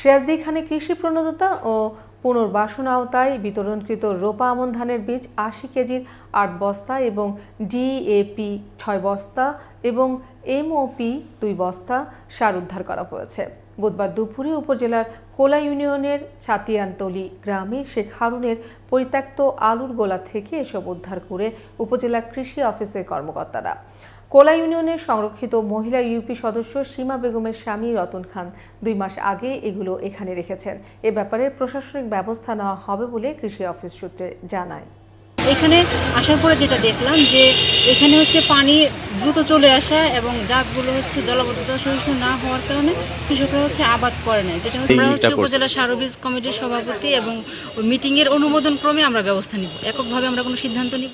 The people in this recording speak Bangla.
সিরাজদি খানে কৃষি প্রণোদতা ও পুনর্বাসন আওতায় বিতরণকৃত রোপা আমন ধানের বীজ আশি কেজির আট বস্তা এবং ডিএপি ছয় বস্তা এবং এমওপি দুই বস্তা সার উদ্ধার করা হয়েছে বুধবার দুপুরে উপজেলার কোলা ইউনিয়নের ছাতিয়ানতলি গ্রামে শেখ হারুনের পরিত্যক্ত আলুর গোলা থেকে এসব উদ্ধার করে উপজেলা কৃষি অফিসের কর্মকর্তারা কোলা ইউনিয়নের সংরক্ষিত মহিলা ইউপি সদস্য সীমা বেগমের স্বামী রতন খান দুই মাস আগে এগুলো এখানে রেখেছেন এ ব্যাপারে প্রশাসনিক ব্যবস্থা নেওয়া হবে বলে কৃষি অফিস সূত্রে জানায় এখানে আসার পরে যেটা দেখলাম যে এখানে হচ্ছে পানি দ্রুত চলে আসা এবং জাতগুলো হচ্ছে জলবদ্ধতা সহিষ্ণু না হওয়ার কারণে কৃষকরা হচ্ছে আবাদ করে না যেটা হচ্ছে আমরা হচ্ছে উপজেলা সার বীজ কমিটির সভাপতি এবং মিটিংয়ের অনুমোদন ক্রমে আমরা ব্যবস্থা নিব এককভাবে আমরা কোনো সিদ্ধান্ত নিব